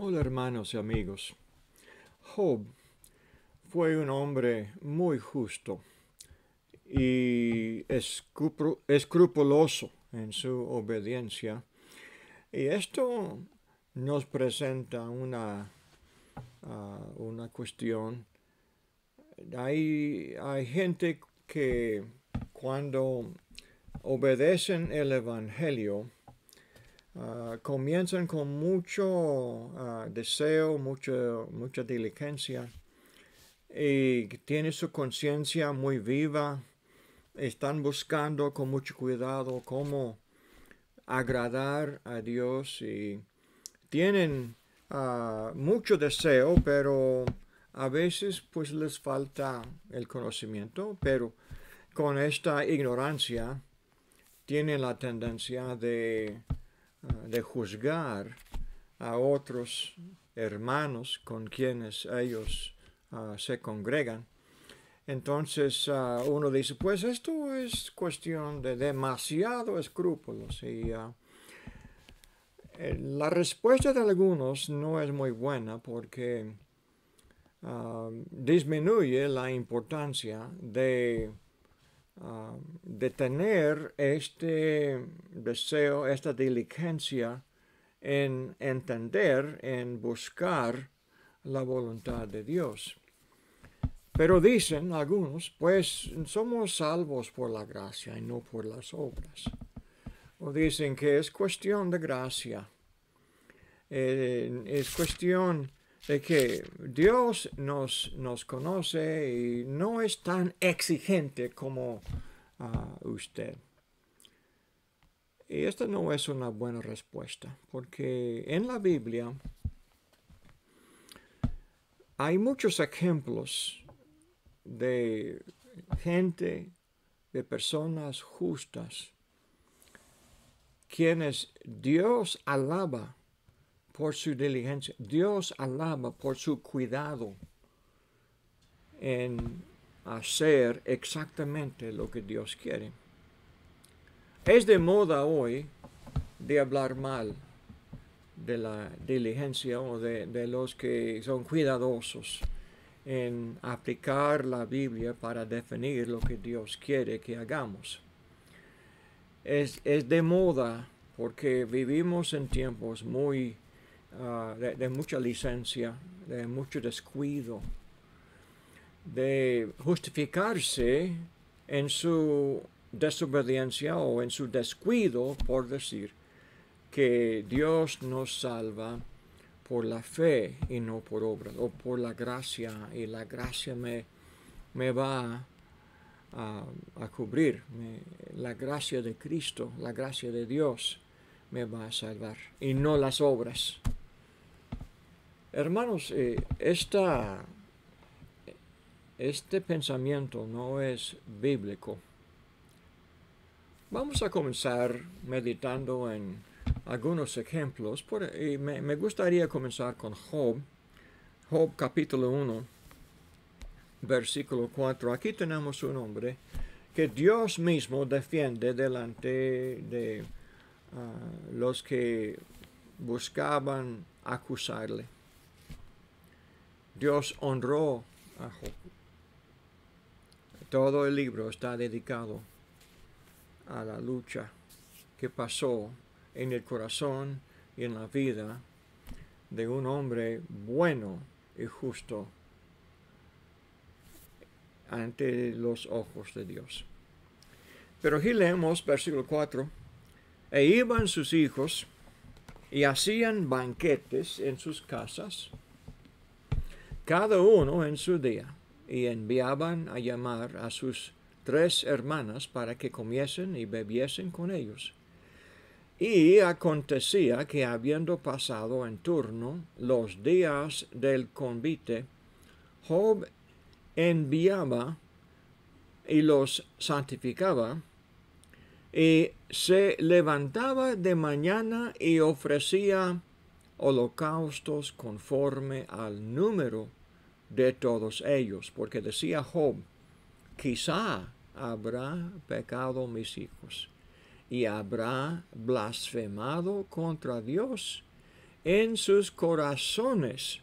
Hola hermanos y amigos. Job fue un hombre muy justo y escrupuloso en su obediencia. Y esto nos presenta una, ah, una cuestión. Hay, hay gente que cuando obedecen el Evangelio, Ah, comienzan con mucho ah, deseo, mucho, mucha diligencia y tienen su conciencia muy viva. Están buscando con mucho cuidado cómo agradar a Dios y tienen ah, mucho deseo, pero a veces pues les falta el conocimiento, pero con esta ignorancia tienen la tendencia de Ah, de juzgar a otros hermanos con quienes ellos ah, se congregan. Entonces ah, uno dice, pues esto es cuestión de demasiado escrúpulos. Y eh, la respuesta de algunos no es muy buena porque disminuye la importancia de Um, de tener este deseo, esta diligencia en entender, en buscar la voluntad de Dios. Pero dicen algunos, pues somos salvos por la gracia y no por las obras. O dicen que es cuestión de gracia. Eh, es cuestión de que Dios nos, nos conoce y no es tan exigente como ah, usted. Y esta no es una buena respuesta, porque en la Biblia hay muchos ejemplos de gente, de personas justas, quienes Dios alaba por su diligencia. Dios alaba por su cuidado en hacer exactamente lo que Dios quiere. Es de moda hoy de hablar mal de la diligencia o de, los que son cuidadosos en aplicar la Biblia para definir lo que Dios quiere que hagamos. Es, es de moda porque vivimos en tiempos muy Ah, de, mucha licencia, de mucho descuido, de justificarse en su desobediencia o en su descuido por decir que Dios nos salva por la fe y no por obras, o por la gracia, y la gracia me, va a, cubrir, la gracia de Cristo, la gracia de Dios me va a salvar, y no las obras. Hermanos, eh, este pensamiento no es bíblico. Vamos a comenzar meditando en algunos ejemplos. me, gustaría comenzar con Job. Job capítulo 1, versículo 4. Aquí tenemos un hombre que Dios mismo defiende delante de ah, los que buscaban acusarle. Dios honró a Job. Todo el libro está dedicado a la lucha que pasó en el corazón y en la vida de un hombre bueno y justo ante los ojos de Dios. Pero aquí leemos versículo 4. E iban sus hijos y hacían banquetes en sus casas cada uno en su día, y enviaban a llamar a sus tres hermanas para que comiesen y bebiesen con ellos. Y acontecía que habiendo pasado en turno los días del convite, Job enviaba y los santificaba, y se levantaba de mañana y ofrecía holocaustos conforme al número de todos ellos, porque decía Job, quizá habrá pecado mis hijos y habrá blasfemado contra Dios en sus corazones.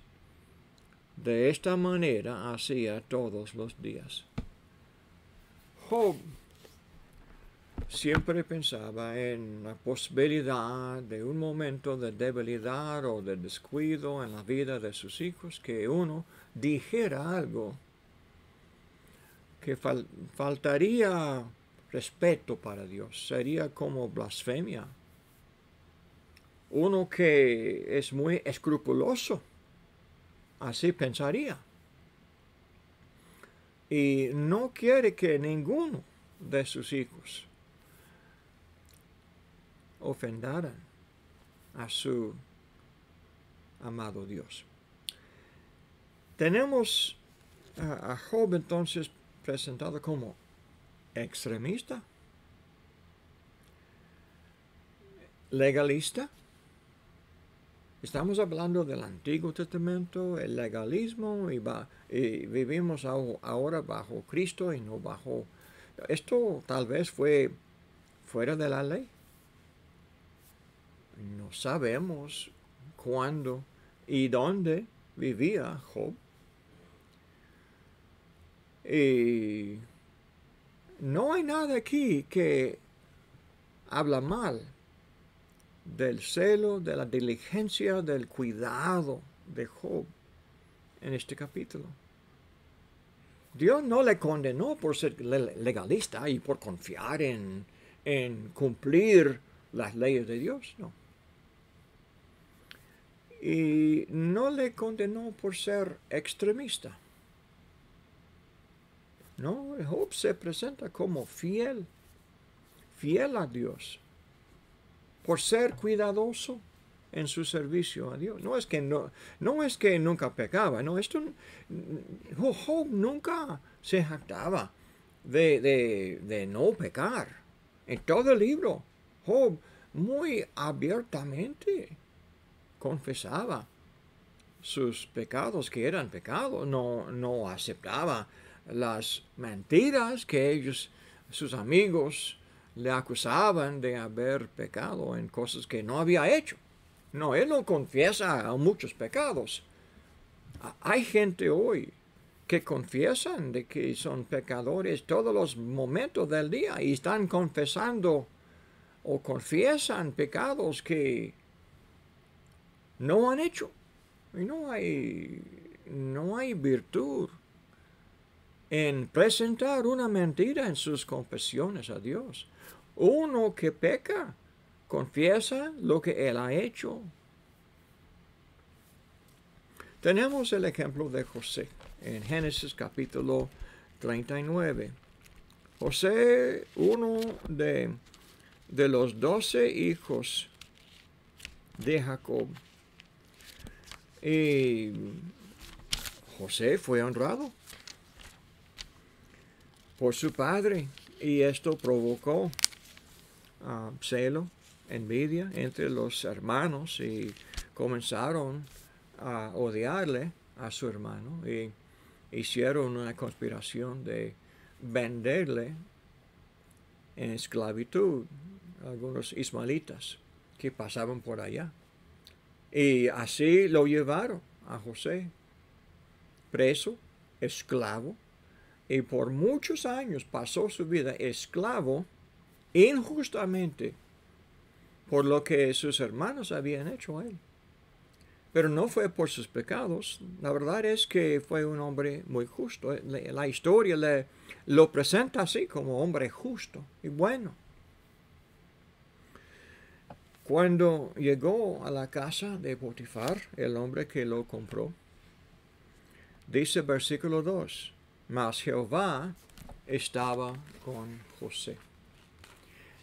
De esta manera hacía todos los días. Job siempre pensaba en la posibilidad de un momento de debilidad o de descuido en la vida de sus hijos que uno dijera algo que faltaría respeto para Dios, sería como blasfemia. Uno que es muy escrupuloso, así pensaría. Y no quiere que ninguno de sus hijos ofendaran a su amado Dios. Tenemos a, Job entonces presentado como extremista, legalista. Estamos hablando del Antiguo Testamento, el legalismo, y vivimos ahora bajo Cristo y no bajo... Esto tal vez fue fuera de la ley. No sabemos cuándo y dónde vivía Job. Y no hay nada aquí que habla mal del celo, de la diligencia, del cuidado de Job en este capítulo. Dios no le condenó por ser legalista y por confiar en, en cumplir las leyes de Dios, no. Y no le condenó por ser extremista. No, Job se presenta como fiel, fiel a Dios, por ser cuidadoso en su servicio a Dios. No es que, no, no es que nunca pecaba, no, esto, Job nunca se jactaba de, de, no pecar. En todo el libro, Job muy abiertamente confesaba sus pecados que eran pecados, no, no aceptaba las mentiras que ellos, sus amigos, le acusaban de haber pecado en cosas que no había hecho. No, él no confiesa muchos pecados. Hay gente hoy que confiesan de que son pecadores todos los momentos del día y están confesando o confiesan pecados que no han hecho. Y no hay, no hay virtud en presentar una mentira en sus confesiones a Dios. Uno que peca confiesa lo que él ha hecho. Tenemos el ejemplo de José en Génesis capítulo 39. José, uno de, de los doce hijos de Jacob. Y José fue honrado por su padre y esto provocó ah, celo, envidia entre los hermanos y comenzaron a odiarle a su hermano y hicieron una conspiración de venderle en esclavitud a algunos ismalitas que pasaban por allá. Y así lo llevaron a José, preso, esclavo, y por muchos años pasó su vida esclavo injustamente por lo que sus hermanos habían hecho a él. Pero no fue por sus pecados. La verdad es que fue un hombre muy justo. La historia lo presenta así como hombre justo y bueno. Cuando llegó a la casa de Potifar, el hombre que lo compró, dice versículo 2, mas Jehová estaba con José.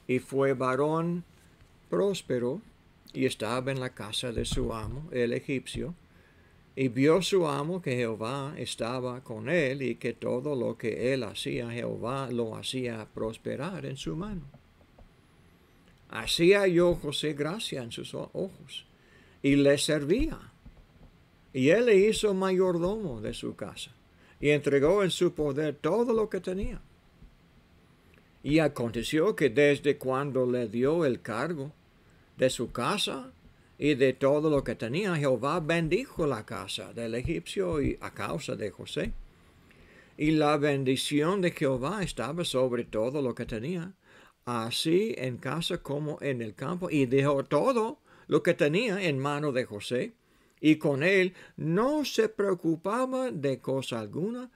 Y fue varón próspero y estaba en la casa de su amo, el egipcio. Y vio su amo que Jehová estaba con él y que todo lo que él hacía, Jehová lo hacía prosperar en su mano. Así halló José gracia en sus ojos y le servía. Y él le hizo mayordomo de su casa y entregó en su poder todo lo que tenía. Y aconteció que desde cuando le dio el cargo de su casa y de todo lo que tenía, Jehová bendijo la casa del egipcio y a causa de José. Y la bendición de Jehová estaba sobre todo lo que tenía, así en casa como en el campo, y dejó todo lo que tenía en mano de José y con él no se preocupaba de cosa alguna,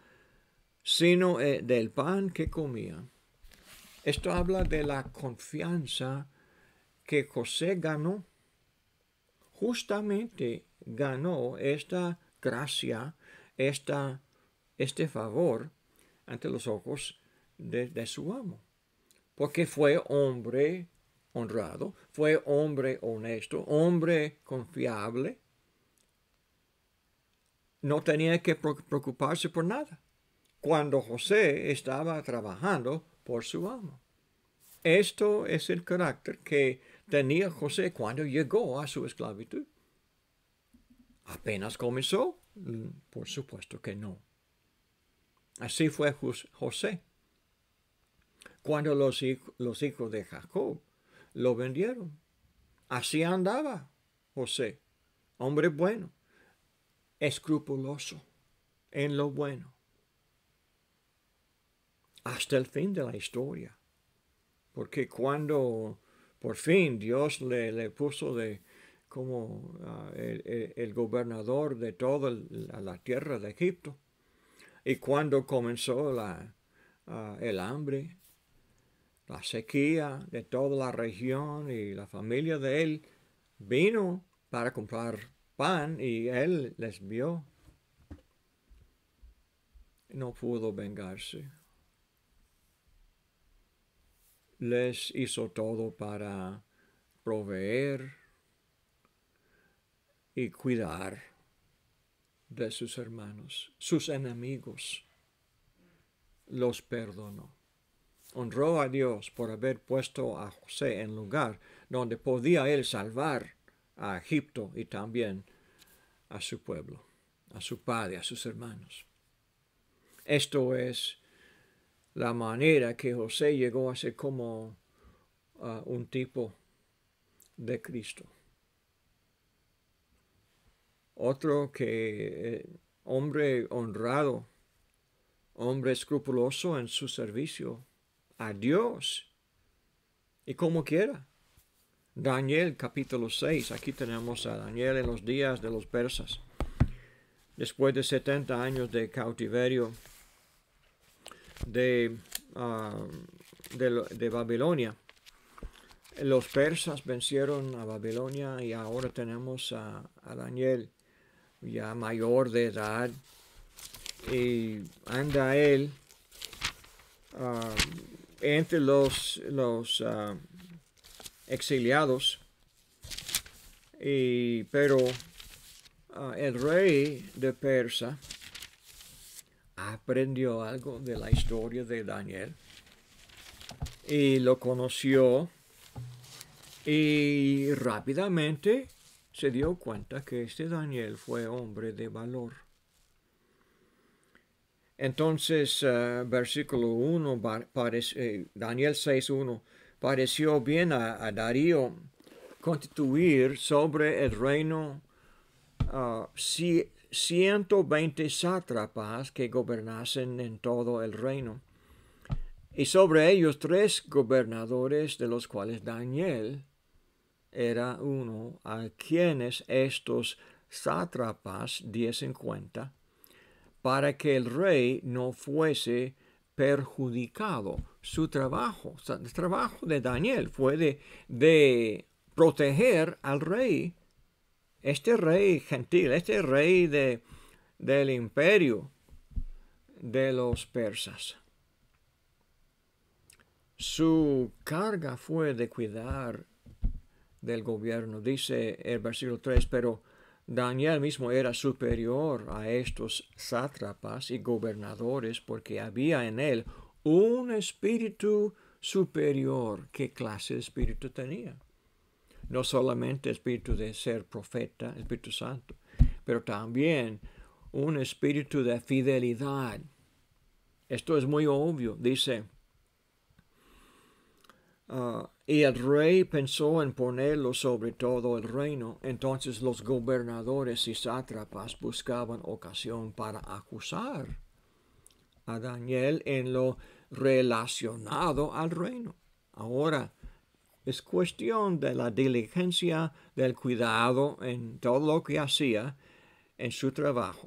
sino eh, del pan que comía. Esto habla de la confianza que José ganó. Justamente ganó esta gracia, esta, este favor ante los ojos de, de su amo. Porque fue hombre honrado, fue hombre honesto, hombre confiable, no tenía que preocuparse por nada cuando José estaba trabajando por su amo. Esto es el carácter que tenía José cuando llegó a su esclavitud. Apenas comenzó, por supuesto que no. Así fue José. Cuando los, los hijos de Jacob lo vendieron, así andaba José, hombre bueno, escrupuloso en lo bueno, hasta el fin de la historia. Porque cuando por fin Dios le, puso de como ah, el, gobernador de toda la, tierra de Egipto, y cuando comenzó la, ah, el hambre, la sequía de toda la región y la familia de él vino para comprar pan y él les vio. No pudo vengarse. Les hizo todo para proveer y cuidar de sus hermanos, sus enemigos. Los perdonó. Honró a Dios por haber puesto a José en lugar donde podía él salvar a Egipto y también a su pueblo, a su padre, a sus hermanos. Esto es la manera que José llegó a ser como un tipo de Cristo. Otro que eh, hombre honrado, hombre escrupuloso en su servicio a Dios y como quiera Daniel capítulo 6. Aquí tenemos a Daniel en los días de los persas. Después de 70 años de cautiverio de, ah, de, Babilonia, los persas vencieron a Babilonia y ahora tenemos a, Daniel ya mayor de edad y anda él ah, entre los, los ah, exiliados, y, pero ah, el rey de Persa aprendió algo de la historia de Daniel y lo conoció y rápidamente se dio cuenta que este Daniel fue hombre de valor. Entonces, ah, versículo 1, eh, Daniel 6, 1, pareció bien a, Darío constituir sobre el reino 120 ah, sátrapas que gobernasen en todo el reino, y sobre ellos tres gobernadores, de los cuales Daniel era uno, a quienes estos sátrapas diesen cuenta, para que el rey no fuese perjudicado su trabajo. el trabajo de Daniel fue de, de proteger al rey, este rey gentil, este rey de, del imperio de los persas. Su carga fue de cuidar del gobierno, dice el versículo 3, pero Daniel mismo era superior a estos sátrapas y gobernadores porque había en él un espíritu superior. ¿Qué clase de espíritu tenía? No solamente espíritu de ser profeta, Espíritu Santo, pero también un espíritu de fidelidad. Esto es muy obvio. Dice, ah, y el rey pensó en ponerlo sobre todo el reino, entonces los gobernadores y sátrapas buscaban ocasión para acusar a Daniel en lo relacionado al reino. Ahora, es cuestión de la diligencia, del cuidado en todo lo que hacía en su trabajo.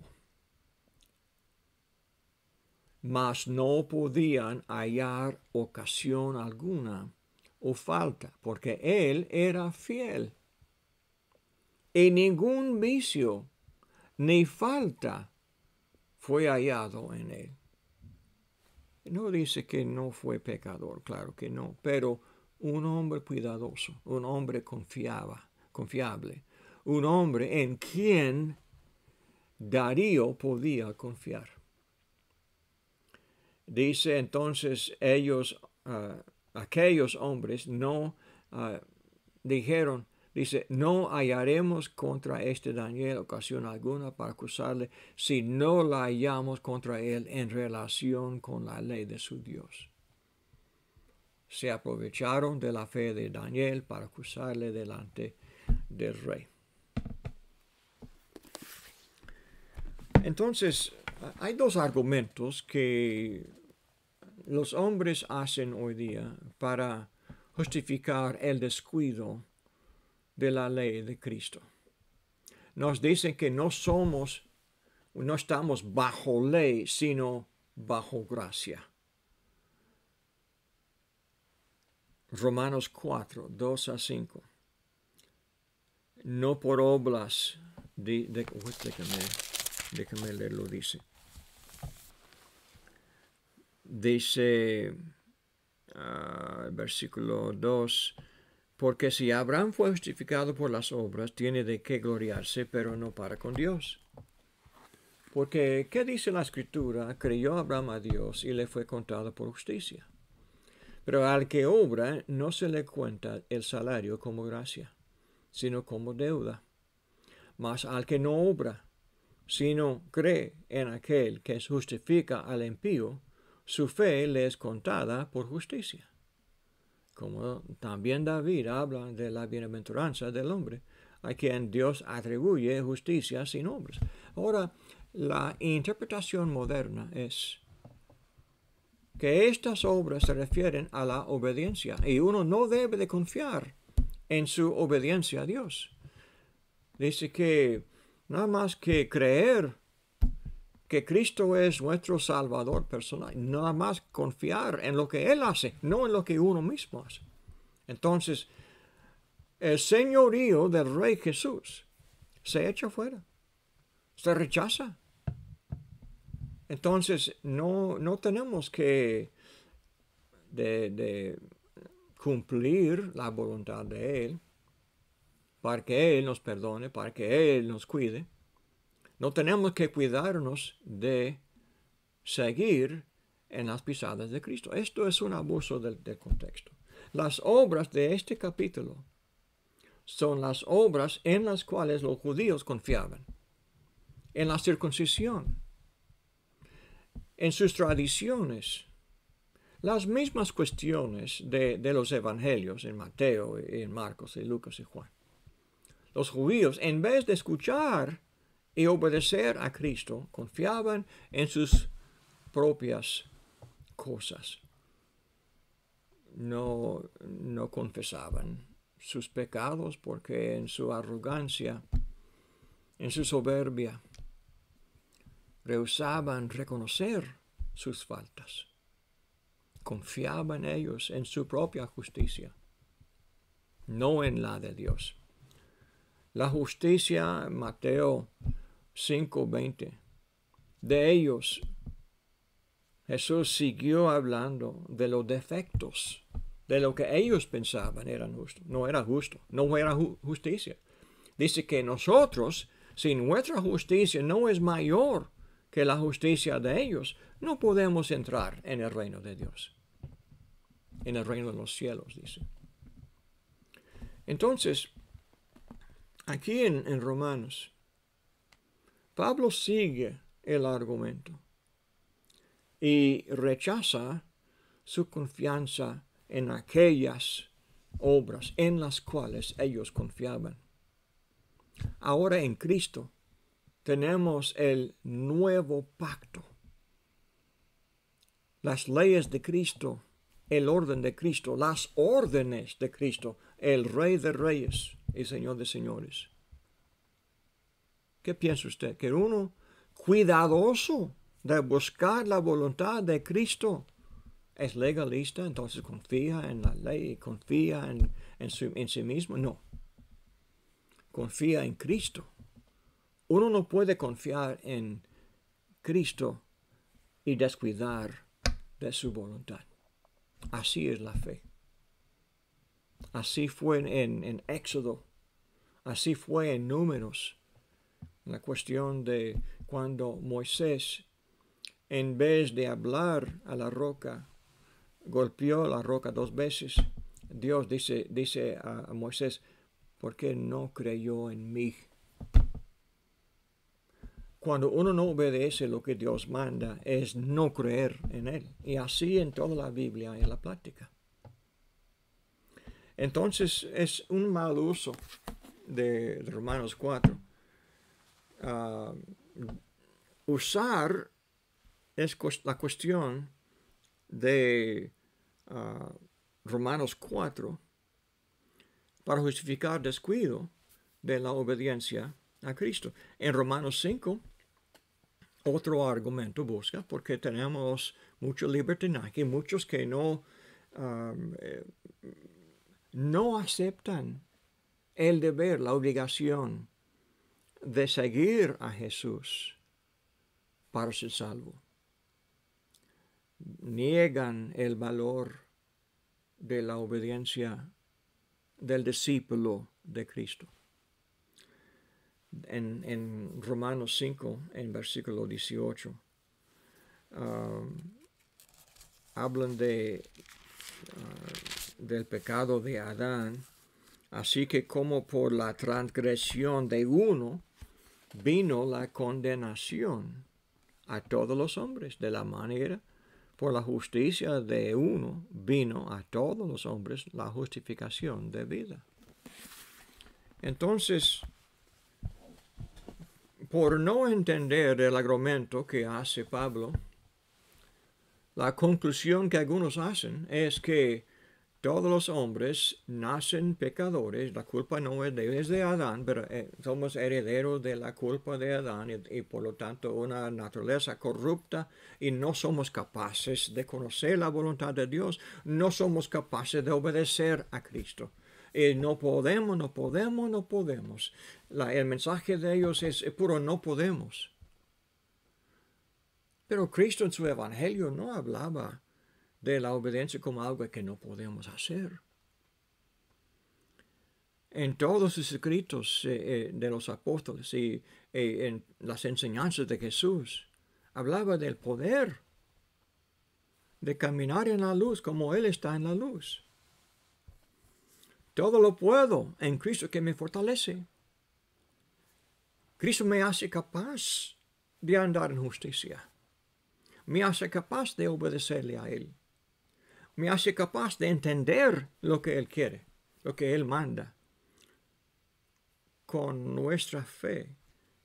Mas no podían hallar ocasión alguna o falta, porque él era fiel. Y ningún vicio ni falta fue hallado en él. No dice que no fue pecador, claro que no, pero un hombre cuidadoso, un hombre confiaba, confiable, un hombre en quien Darío podía confiar. Dice entonces ellos ah, aquellos hombres no ah, dijeron, dice, no hallaremos contra este Daniel ocasión alguna para acusarle si no la hallamos contra él en relación con la ley de su Dios. Se aprovecharon de la fe de Daniel para acusarle delante del rey. Entonces, hay dos argumentos que los hombres hacen hoy día para justificar el descuido de la ley de Cristo. Nos dicen que no somos, no estamos bajo ley, sino bajo gracia. Romanos 4, 2 a 5. No por obras, de, de, déjame, déjame leerlo, dice dice el ah, versículo 2, porque si Abraham fue justificado por las obras, tiene de qué gloriarse, pero no para con Dios. Porque, ¿qué dice la escritura? Creyó Abraham a Dios y le fue contado por justicia. Pero al que obra no se le cuenta el salario como gracia, sino como deuda. Mas al que no obra, sino cree en aquel que justifica al impío, su fe le es contada por justicia. Como también David habla de la bienaventuranza del hombre, a quien Dios atribuye justicia sin obras. Ahora, la interpretación moderna es que estas obras se refieren a la obediencia y uno no debe de confiar en su obediencia a Dios. Dice que nada más que creer que Cristo es nuestro Salvador personal. Nada más confiar en lo que Él hace, no en lo que uno mismo hace. Entonces, el señorío del Rey Jesús se echa fuera, se rechaza. Entonces, no, tenemos que de, cumplir la voluntad de Él para que Él nos perdone, para que Él nos cuide no tenemos que cuidarnos de seguir en las pisadas de Cristo. Esto es un abuso del, contexto. Las obras de este capítulo son las obras en las cuales los judíos confiaban. En la circuncisión, en sus tradiciones, las mismas cuestiones de, de, los evangelios en Mateo, en Marcos, en Lucas y Juan. Los judíos, en vez de escuchar y obedecer a Cristo, confiaban en sus propias cosas. No, no confesaban sus pecados porque en su arrogancia, en su soberbia, rehusaban reconocer sus faltas. Confiaban ellos en su propia justicia, no en la de Dios. La justicia, Mateo 5:20. De ellos, Jesús siguió hablando de los defectos, de lo que ellos pensaban eran justo. No era justo, no era justicia. Dice que nosotros, si nuestra justicia no es mayor que la justicia de ellos, no podemos entrar en el reino de Dios, en el reino de los cielos, dice. Entonces, aquí en Romanos, Pablo sigue el argumento y rechaza su confianza en aquellas obras en las cuales ellos confiaban. Ahora en Cristo tenemos el nuevo pacto. Las leyes de Cristo, el orden de Cristo, las órdenes de Cristo, el Rey de Reyes y Señor de Señores. ¿Qué piensa usted? Que uno cuidadoso de buscar la voluntad de Cristo es legalista, entonces confía en la ley, confía en, en, sí mismo. No, confía en Cristo. Uno no puede confiar en Cristo y descuidar de su voluntad. Así es la fe. Así fue en, en Éxodo. Así fue en Números la cuestión de cuando Moisés, en vez de hablar a la roca, golpeó la roca dos veces. Dios dice, dice a, Moisés, ¿por qué no creyó en mí? Cuando uno no obedece lo que Dios manda, es no creer en Él. Y así en toda la Biblia y en la práctica. Entonces es un mal uso de, de Romanos 4 Um, usar es la cuestión de uh, Romanos 4 para justificar descuido de la obediencia a Cristo. En Romanos 5, otro argumento busca, porque tenemos mucho libertinaje, muchos que no, um, eh, no aceptan el deber, la obligación de seguir a Jesús para ser salvo. Niegan el valor de la obediencia del discípulo de Cristo. En, Romanos 5, en versículo 18, um, hablan de, uh, del pecado de Adán, así que como por la transgresión de uno, vino la condenación a todos los hombres, de la manera por la justicia de uno vino a todos los hombres la justificación de vida. Entonces, por no entender el argumento que hace Pablo, la conclusión que algunos hacen es que todos los hombres nacen pecadores, la culpa no es de, Adán, pero eh, somos herederos de la culpa de Adán y, por lo tanto una naturaleza corrupta y no somos capaces de conocer la voluntad de Dios, no somos capaces de obedecer a Cristo. Y no podemos, no podemos, no podemos. el mensaje de ellos es puro no podemos. Pero Cristo en su evangelio no hablaba de la obediencia como algo que no podemos hacer. En todos los escritos eh, eh, de los apóstoles y eh, en las enseñanzas de Jesús, hablaba del poder de caminar en la luz como Él está en la luz. Todo lo puedo en Cristo que me fortalece. Cristo me hace capaz de andar en justicia. Me hace capaz de obedecerle a Él me hace capaz de entender lo que Él quiere, lo que Él manda, con nuestra fe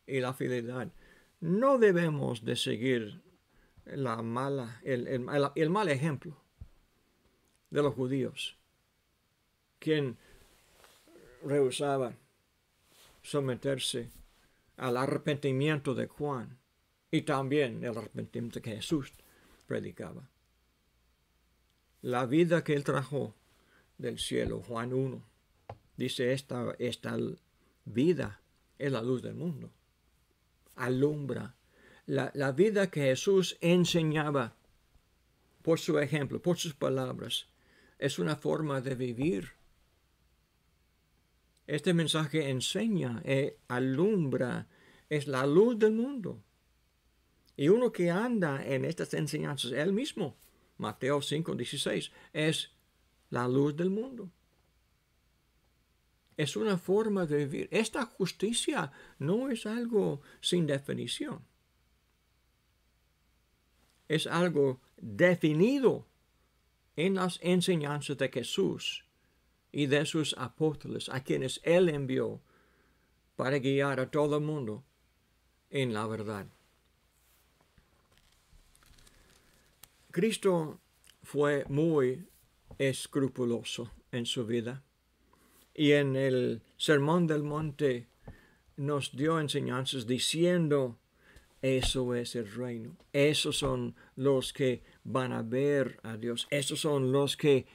y la fidelidad. No debemos de seguir la mala, el, mal ejemplo de los judíos, quien rehusaban someterse al arrepentimiento de Juan y también el arrepentimiento que Jesús predicaba la vida que él trajo del cielo, Juan 1. Dice, esta, esta vida es la luz del mundo, alumbra. La, vida que Jesús enseñaba por su ejemplo, por sus palabras, es una forma de vivir. Este mensaje enseña, eh, alumbra, es la luz del mundo. Y uno que anda en estas enseñanzas, es él mismo Mateo 5, 16, es la luz del mundo. Es una forma de vivir. Esta justicia no es algo sin definición. Es algo definido en las enseñanzas de Jesús y de sus apóstoles, a quienes Él envió para guiar a todo el mundo en la verdad. Cristo fue muy escrupuloso en su vida y en el Sermón del Monte nos dio enseñanzas diciendo, eso es el reino, esos son los que van a ver a Dios, esos son los que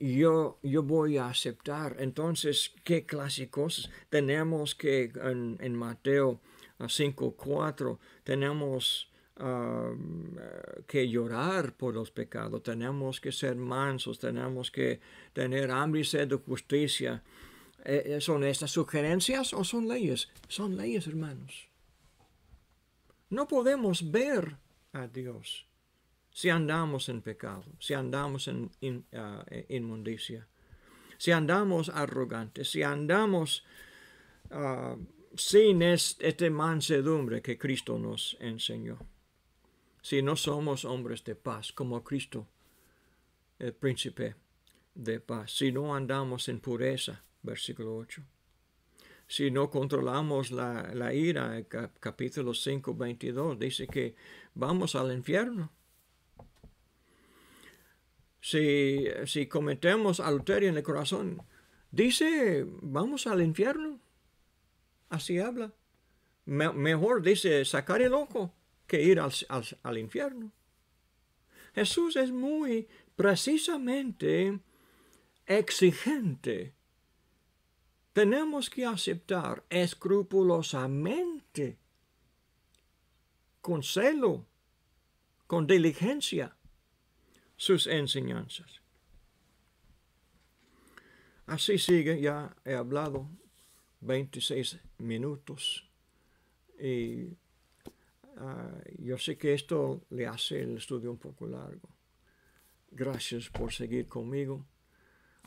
yo, yo voy a aceptar. Entonces, ¿qué clase de cosas? Tenemos que en, Mateo 5, 5.4, tenemos eh, que llorar por los pecados, tenemos que ser mansos, tenemos que tener hambre y sed de justicia. Eh, eh, ¿Son estas sugerencias o son leyes? Son leyes, hermanos. No podemos ver a Dios si andamos en pecado, si andamos en ah, inmundicia, si andamos arrogantes, si andamos ah, sin este mansedumbre que Cristo nos enseñó si no somos hombres de paz como Cristo, el príncipe de paz, si no andamos en pureza, versículo 8, si no controlamos la, ira, capítulo 5, 22, dice que vamos al infierno. Si, si cometemos adulterio en el corazón, dice, vamos al infierno. Así habla. mejor dice, sacar el ojo que ir al, infierno. Jesús es muy precisamente exigente. Tenemos que aceptar escrupulosamente, con celo, con diligencia, sus enseñanzas. Así sigue, ya he hablado 26 minutos y Ah, yo sé que esto le hace el estudio un poco largo. Gracias por seguir conmigo.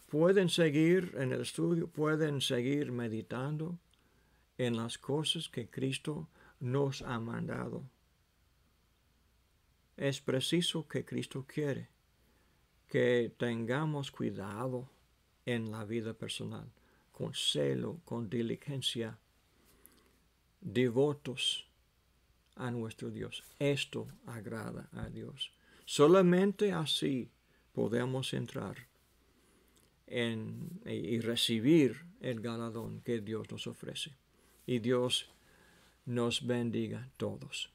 Pueden seguir en el estudio, pueden seguir meditando en las cosas que Cristo nos ha mandado. Es preciso que Cristo quiere que tengamos cuidado en la vida personal, con celo, con diligencia, devotos a nuestro Dios. Esto agrada a Dios. Solamente así podemos entrar en, y recibir el galadón que Dios nos ofrece. Y Dios nos bendiga a todos.